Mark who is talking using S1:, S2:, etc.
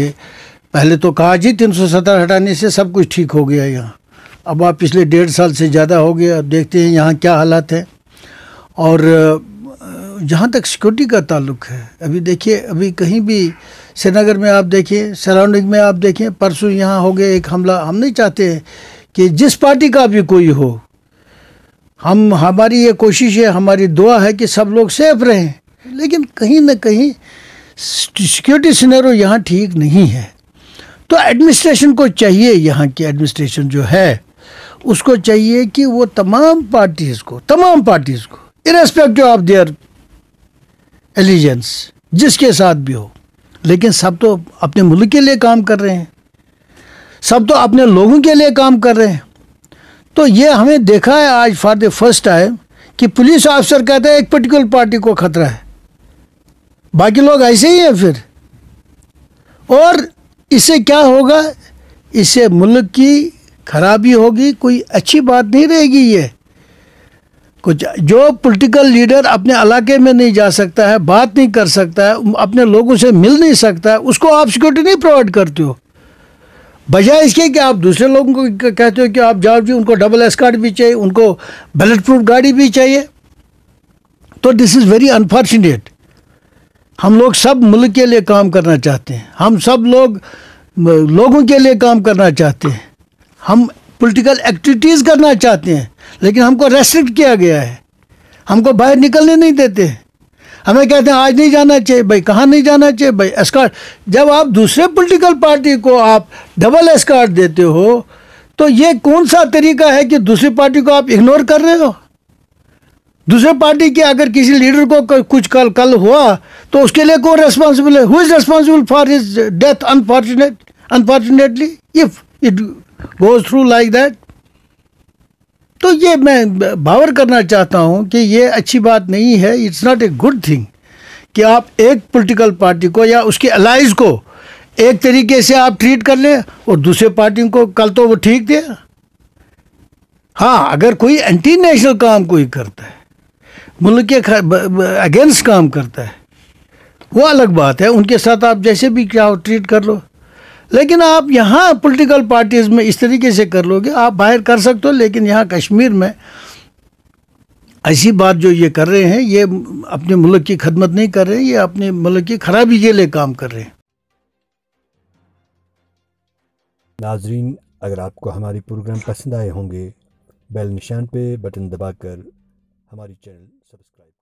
S1: ये पहले तो कहा जी तीन सौ हटाने से सब कुछ ठीक हो गया यहाँ अब आप पिछले डेढ़ साल से ज़्यादा हो गया अब देखते हैं यहाँ क्या हालात है और जहाँ तक सिक्योरिटी का ताल्लुक है अभी देखिए अभी कहीं भी श्रीनगर में आप देखिए सराउंडिंग में आप देखें परसों यहाँ हो गया एक हमला हम नहीं चाहते कि जिस पार्टी का भी कोई हो हम हमारी ये कोशिश है हमारी दुआ है कि सब लोग सेफ रहें लेकिन कहीं ना कहीं सिक्योरिटी सिनेरो यहाँ ठीक नहीं है तो एडमिनिस्ट्रेशन को चाहिए यहाँ की एडमिनिस्ट्रेशन जो है उसको चाहिए कि वो तमाम पार्टीज़ को तमाम पार्टीज़ को इरेस्पेक्टिव ऑफ देयर एलिजेंस जिसके साथ भी हो लेकिन सब तो अपने मुल्क के लिए काम कर रहे हैं सब तो अपने लोगों के लिए काम कर रहे हैं तो ये हमें देखा है आज फॉर द फर्स्ट टाइम कि पुलिस ऑफिसर कहते हैं एक पर्टिकुलर पार्टी को खतरा है बाकी लोग ऐसे ही हैं फिर और इससे क्या होगा इससे मुल्क की खराबी होगी कोई अच्छी बात नहीं रहेगी ये कुछ जो पॉलिटिकल लीडर अपने इलाके में नहीं जा सकता है बात नहीं कर सकता है अपने लोगों से मिल नहीं सकता है उसको आप सिक्योरिटी नहीं प्रोवाइड करते हो बजाय इसके कि आप दूसरे लोगों को कहते हो कि आप जाओ जी उनको डबल एस कार्ड भी चाहिए उनको बुलेट प्रूफ गाड़ी भी चाहिए तो दिस इज़ वेरी अनफॉर्चुनेट हम लोग सब मुल्क के लिए काम करना चाहते हैं हम सब लोग लोगों के लिए काम करना चाहते हैं हम पॉलिटिकल एक्टिविटीज़ करना चाहते हैं लेकिन हमको रेस्ट्रिक्ट किया गया है हमको बाहर निकलने नहीं देते हमें कहते हैं आज नहीं जाना चाहिए भाई कहाँ नहीं जाना चाहिए भाई एस्कार्ट जब आप दूसरे पॉलिटिकल पार्टी को आप डबल एस्कार्ट देते हो तो ये कौन सा तरीका है कि दूसरी पार्टी को आप इग्नोर कर रहे हो दूसरे पार्टी के अगर किसी लीडर को कुछ कल कल हुआ तो उसके लिए कौन रेस्पॉन्सिबल है who is responsible for his death unfortunate unfortunately if it goes through like that तो ये मैं बावर करना चाहता हूँ कि ये अच्छी बात नहीं है it's not a good thing कि आप एक पॉलिटिकल पार्टी को या उसके अलाइज को एक तरीके से आप ट्रीट कर लें और दूसरे पार्टी को कल तो वो ठीक दे हाँ अगर कोई एंटी नेशनल काम कोई करता है मुल्क के अगेंस्ट काम करता है वो अलग बात है उनके साथ आप जैसे भी क्या ट्रीट कर लो लेकिन आप यहाँ पॉलिटिकल पार्टीज़ में इस तरीके से कर लोगे आप बाहर कर सकते हो लेकिन यहाँ कश्मीर में ऐसी बात जो ये कर रहे हैं ये अपने मुल्क की खदमत नहीं कर रहे हैं ये अपने मुल्क की खराबी के लिए काम कर रहे हैं नाजरीन अगर आपको हमारी प्रोग्राम पसंद आए होंगे बेल निशान पे बटन दबाकर हमारी चैनल सब्सक्राइब